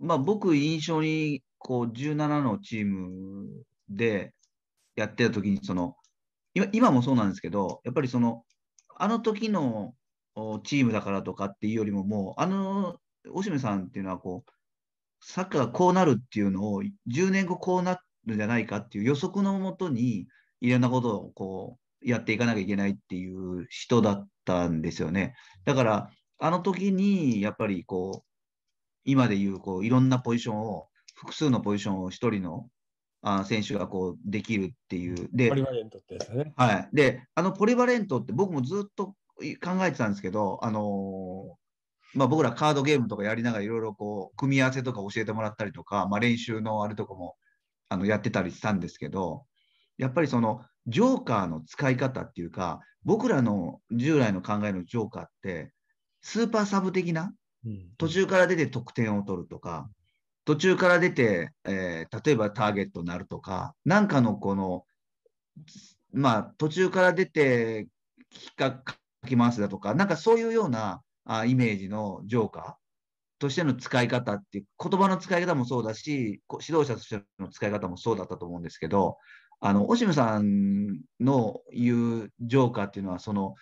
まあ、僕、印象にこう17のチームでやってた時にその今、今もそうなんですけど、やっぱりその、あの時のチームだからとかっていうよりも、もう、あの、おしめさんっていうのはこう、サッカーがこうなるっていうのを、10年後こうなるんじゃないかっていう予測のもとに、いろんなことをこう、やっていかなきゃいけないっていう人だったんですよね。だから、あの時に、やっぱりこ今でいうこういろんなポジションを、複数のポジションを1人のあ選手がこうできるっていう。で、ポリバレントってですね。はい。で、あのポリバレントって僕もずっと考えてたんですけど、あのー、まあ、僕らカードゲームとかやりながらいろいろこう組み合わせとか教えてもらったりとか、まあ、練習のあれとかもあのやってたりしたんですけどやっぱりそのジョーカーの使い方っていうか僕らの従来の考えのジョーカーってスーパーサブ的な途中から出て得点を取るとか、途中から出て、えー、例えばターゲットになるとか、なんかのこの、まあ、途中から出て、きっかき回すだとか、なんかそういうようなあイメージのジョーカーとしての使い方っていう、言葉の使い方もそうだし、指導者としての使い方もそうだったと思うんですけど、あの、オシムさんの言うジョーカーっていうのは、その、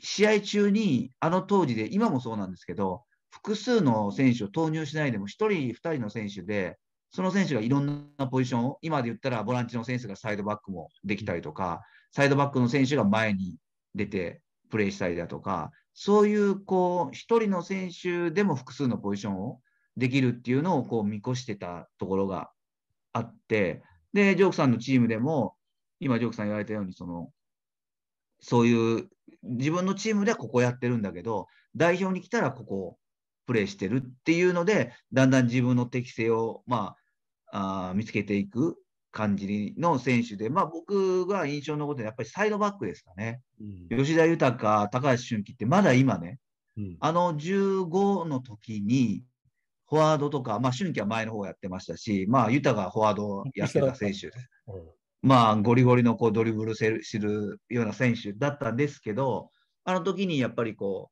試合中に、あの当時で、今もそうなんですけど、複数の選手を投入しないでも、1人、2人の選手で、その選手がいろんなポジションを、今で言ったらボランチの選手がサイドバックもできたりとか、サイドバックの選手が前に出てプレーしたりだとか、そういうこう1人の選手でも複数のポジションをできるっていうのをこう見越してたところがあって、で、ジョークさんのチームでも、今、ジョークさん言われたように、そのそういう自分のチームではここやってるんだけど、代表に来たらここプレーしてるっていうので、だんだん自分の適性を、まあ、あ見つけていく感じの選手で、まあ、僕が印象のことはやっぱりサイドバックですかね。うん、吉田豊、高橋俊樹ってまだ今ね、うん、あの15の時に、フォワードとか、まあ、俊樹は前の方やってましたし、まあ、ユタがフォワードやってた選手です。うん、まあ、ゴリゴリのこうドリブルするような選手だったんですけど、あの時にやっぱりこう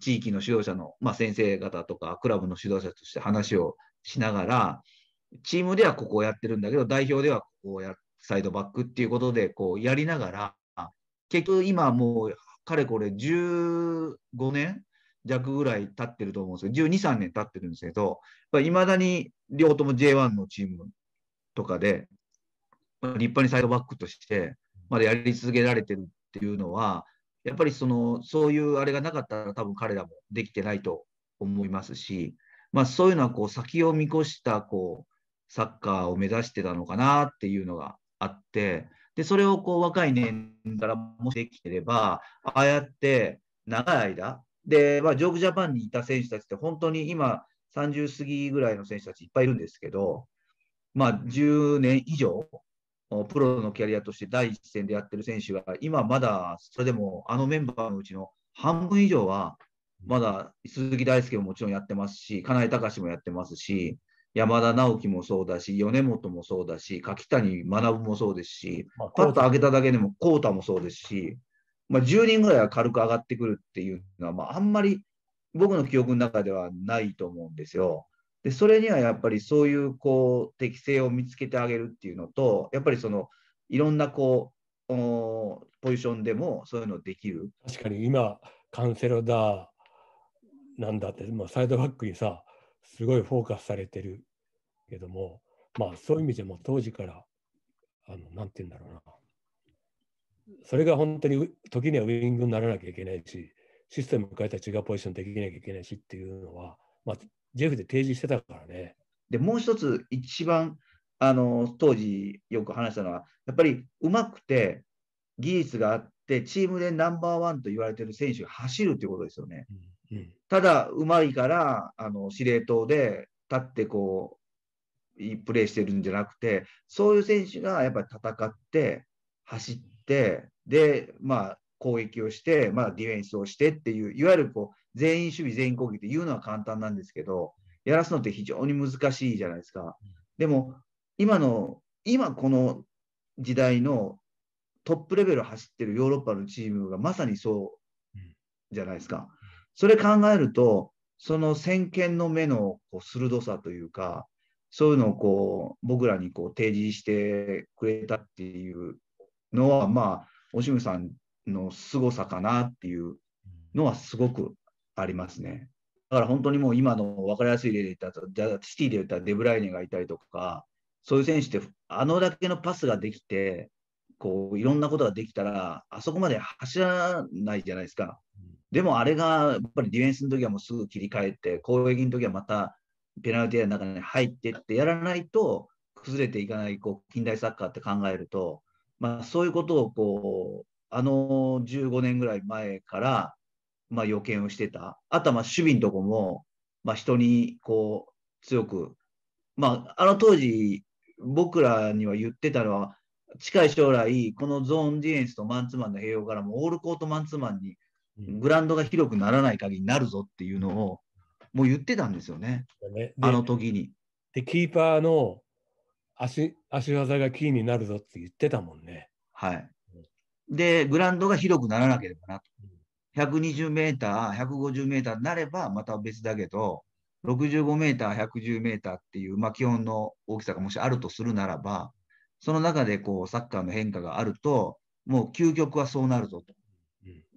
地域の指導者の、まあ、先生方とかクラブの指導者として話をしながらチームではここをやってるんだけど代表ではここをやサイドバックっていうことでこうやりながら結局今もうかれこれ15年弱ぐらい経ってると思うんですけど12、3年経ってるんですけどいまだに両方とも J1 のチームとかで立派にサイドバックとしてまだやり続けられてるっていうのはやっぱりそのそういうあれがなかったら多分彼らもできてないと思いますし、まあ、そういうのはこう先を見越したこうサッカーを目指してたのかなっていうのがあってでそれをこう若い年からもしできてればああやって長い間で、まあ、ジョークジャパンにいた選手たちって本当に今30過ぎぐらいの選手たちいっぱいいるんですけど、まあ、10年以上プロのキャリアとして第一線でやってる選手が、今まだそれでもあのメンバーのうちの半分以上は、まだ鈴木大輔ももちろんやってますし、金井隆もやってますし、山田直樹もそうだし、米本もそうだし、柿谷学もそうですし、まあ、パッと上げただけでも浩太もそうですし、まあ、10人ぐらいは軽く上がってくるっていうのは、まあ、あんまり僕の記憶の中ではないと思うんですよ。でそれにはやっぱりそういうこう適性を見つけてあげるっていうのとやっぱりそのいろんなこうポジションでもそういうのできる確かに今カンセロだなんだって、まあ、サイドバックにさすごいフォーカスされてるけどもまあそういう意味でも当時からあのなんて言うんだろうなそれが本当に時にはウイングにならなきゃいけないしシステム変えたら違うポジションできなきゃいけないしっていうのは、まあ、ェフで提示してたからね。でもう一つ一番あの当時よく話したのはやっぱりうまくて技術があってチームでナンバーワンと言われてる選手が走るということですよね。うんうん、ただうまいからあの司令塔で立ってこうプレーしてるんじゃなくてそういう選手がやっぱり戦って走ってでまあ攻撃をして、まあ、ディフェンスをしてっていう、いわゆるこう全員守備、全員攻撃っていうのは簡単なんですけど、やらすのって非常に難しいじゃないですか。でも、今の、今この時代のトップレベル走ってるヨーロッパのチームがまさにそうじゃないですか。それ考えると、その先見の目のこう鋭さというか、そういうのをこう僕らにこう提示してくれたっていうのは、まあ、おしむさんの凄さかなっていうのはすごくありますね。だから本当にもう今の分かりやすい例で言ったら、じゃあシティで言ったらデブライネがいたりとか、そういう選手って、あのだけのパスができて、こういろんなことができたら、あそこまで走らないじゃないですか。でもあれがやっぱりディフェンスの時はもうすぐ切り替えて、攻撃の時はまたペナルティーの中に入ってってやらないと、崩れていかないこう近代サッカーって考えると、まあ、そういうことをこうあの15年ぐらい前から、まあ、予見をしてた、あとはまあ守備のとこも、まあ、人にこう強く、まあ、あの当時、僕らには言ってたのは、近い将来、このゾーンディエンスとマンツーマンの併用からもオールコートマンツーマンにグラウンドが広くならない限りになるぞっていうのをもう言ってたんですよね、ねあの時に。で、キーパーの足足技がキーになるぞって言ってたもんね。はい。で、グラウンドが広くならなければなと。120メーター、150メーターになればまた別だけど、65メーター、110メーターっていう、まあ、基本の大きさがもしあるとするならば、その中でこうサッカーの変化があると、もう究極はそうなるぞと。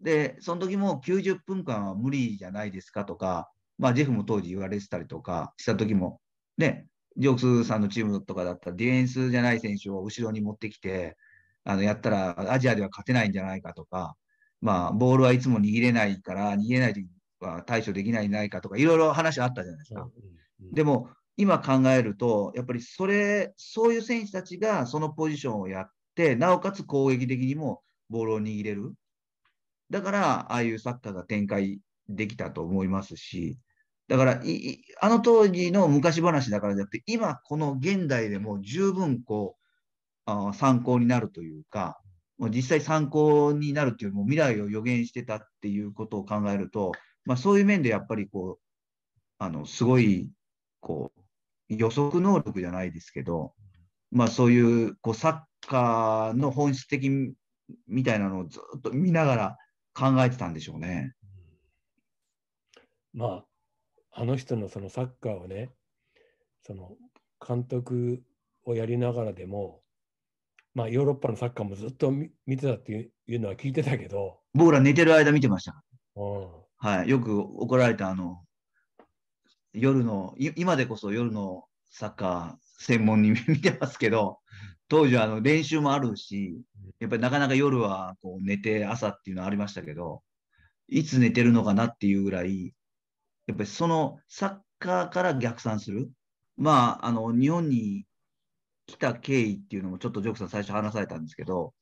で、その時も90分間は無理じゃないですかとか、まあ、ジェフも当時言われてたりとかした時も、ね、ジョークスさんのチームとかだったら、ディフェンスじゃない選手を後ろに持ってきて、あのやったらアジアでは勝てないんじゃないかとか、まあ、ボールはいつも握れないから、握れないとは対処できないんじゃないかとか、いろいろ話あったじゃないですか。でも、今考えると、やっぱりそれ、そういう選手たちがそのポジションをやって、なおかつ攻撃的にもボールを握れる。だから、ああいうサッカーが展開できたと思いますし、だからあの当時の昔話だからじゃなくて、今この現代でも十分こあ参考になるというか、実際参考になるというよりも未来を予言してたっていうことを考えると、まあ、そういう面でやっぱりこうあのすごいこう予測能力じゃないですけど、まあ、そういうこうサッカーの本質的みたいなのをずっと見ながら考えてたんでしょうね。まああの人のそのサッカーをねその監督をやりながらでもまあ、ヨーロッパのサッカーもずっと見てたっていうのは聞いてたけど。僕ら寝てる間見てました。はい、よく怒られたあの夜の今でこそ夜のサッカー専門に見てますけど当時はあの練習もあるしやっぱりなかなか夜はこう寝て朝っていうのはありましたけどいつ寝てるのかなっていうぐらいやっぱりそのサッカーから逆算するまああの日本に来た経緯っていうのも、ちょっとジョークさん、最初話されたんですけど、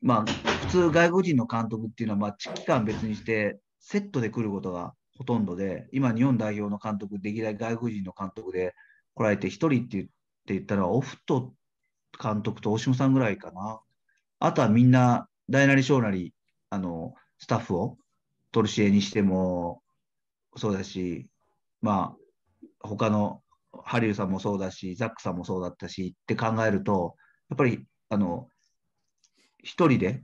まあ、普通、外国人の監督っていうのは、まあ、期間別にして、セットで来ることがほとんどで、今、日本代表の監督、歴代外国人の監督で来られて、1人って言ったら、オフト監督と大島さんぐらいかな。あとはみんな、大なり小なり、あの、スタッフを、トルシエにしても、そうだし、まあ、他のハリウさんもそうだし、ザックさんもそうだったしって考えると、やっぱり、あの、一人で、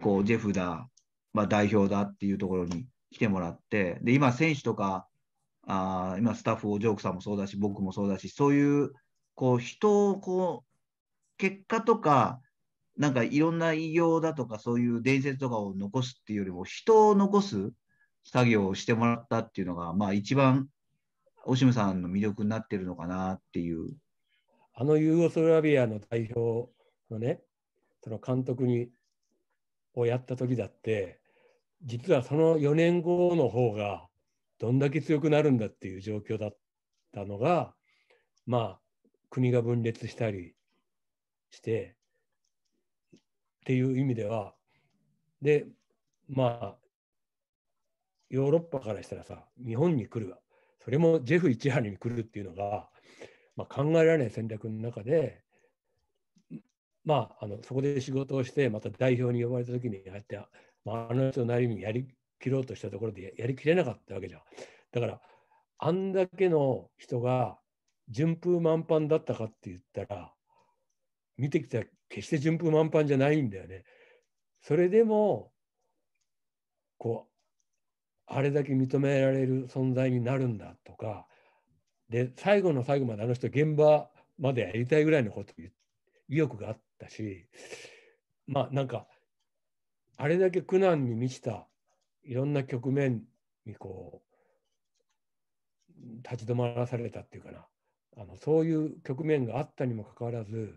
こう、ジェフだ、まあ、代表だっていうところに来てもらって、で、今、選手とか、あ今、スタッフをジョークさんもそうだし、僕もそうだし、そういう、こう、人を、こう、結果とか、なんかいろんな偉業だとか、そういう伝説とかを残すっていうよりも、人を残す作業をしてもらったっていうのが、まあ、一番オシムさんの魅力になってるのかなっていう。あのユーゴスラビアの代表のね、その監督にをやった時だって、実はその4年後の方がどんだけ強くなるんだっていう状況だったのが、まあ、国が分裂したりして、っていう意味では、で、まあ、ヨーロッパからしたらさ、日本に来るそれもジェフ市原に来るっていうのが、まあ、考えられない戦略の中で、まあ、あのそこで仕事をしてまた代表に呼ばれた時にあって、まあ、あの人なりにやりきろうとしたところでやりきれなかったわけじゃん。だからあんだけの人が順風満帆だったかって言ったら見てきた決して順風満帆じゃないんだよね。それでもこうあれだけ認められる存在になるんだとかで最後の最後まであの人現場までやりたいぐらいのこと意欲があったしまあなんかあれだけ苦難に満ちたいろんな局面にこう立ち止まらされたっていうかなあのそういう局面があったにもかかわらず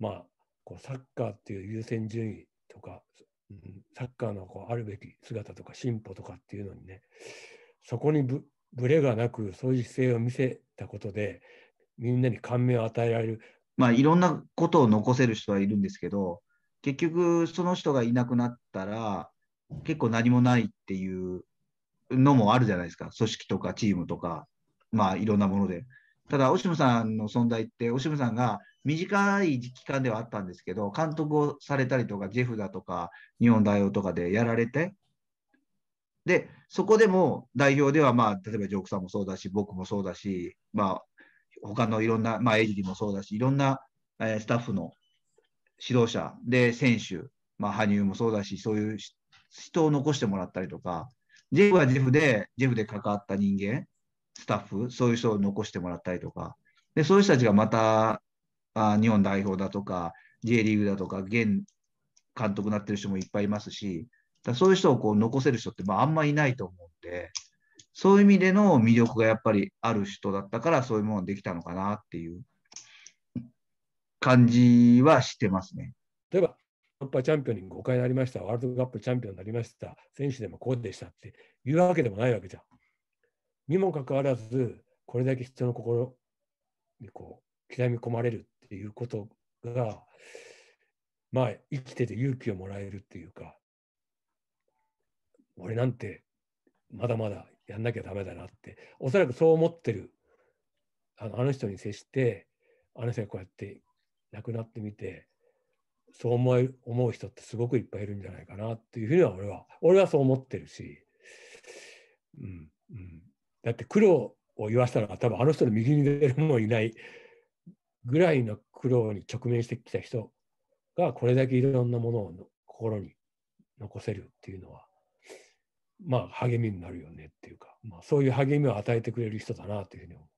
まあこうサッカーっていう優先順位とかサッカーのこうあるべき姿とか進歩とかっていうのにねそこにぶれがなくそういう姿勢を見せたことでみんなに感銘を与えられる。まあ、いろんなことを残せる人はいるんですけど結局その人がいなくなったら結構何もないっていうのもあるじゃないですか組織とかチームとかまあいろんなもので。ただ、オシムさんの存在って、オシムさんが短い期間ではあったんですけど、監督をされたりとか、ジェフだとか、日本代表とかでやられて、で、そこでも代表では、まあ、例えばジョークさんもそうだし、僕もそうだし、まあ、他のいろんな、まあ、エイジリもそうだし、いろんな、えー、スタッフの指導者で、選手、まあ、羽生もそうだし、そういう人を残してもらったりとか、ジェフはジェフで、ジェフで関わった人間スタッフ、そういう人を残してもらったりとか、でそういう人たちがまたあ日本代表だとか、J リーグだとか、現監督になってる人もいっぱいいますし、だそういう人をこう残せる人って、まあ、あんまりいないと思うんで、そういう意味での魅力がやっぱりある人だったから、そういうものができたのかなっていう感じはしてますね。例えば、やーぱチャンピオンに5回なりました、ワールドカップチャンピオンになりました、選手でもこうでしたって言うわけでもないわけじゃん。にもかかわらず、これだけ人の心にこう刻み込まれるっていうことが、まあ、生きてて勇気をもらえるっていうか、俺なんてまだまだやんなきゃダメだなって、おそらくそう思ってる、あのあの人に接して、あの人がこうやって亡くなってみて、そう思い思う人ってすごくいっぱいいるんじゃないかなっていうふうには俺は、俺はそう思ってるし、うん、うん、だって苦労を言わせたのは多分あの人の右に出るもいないぐらいの苦労に直面してきた人がこれだけいろんなものを心に残せるっていうのはまあ励みになるよねっていうか、まあ、そういう励みを与えてくれる人だなというふうに思う。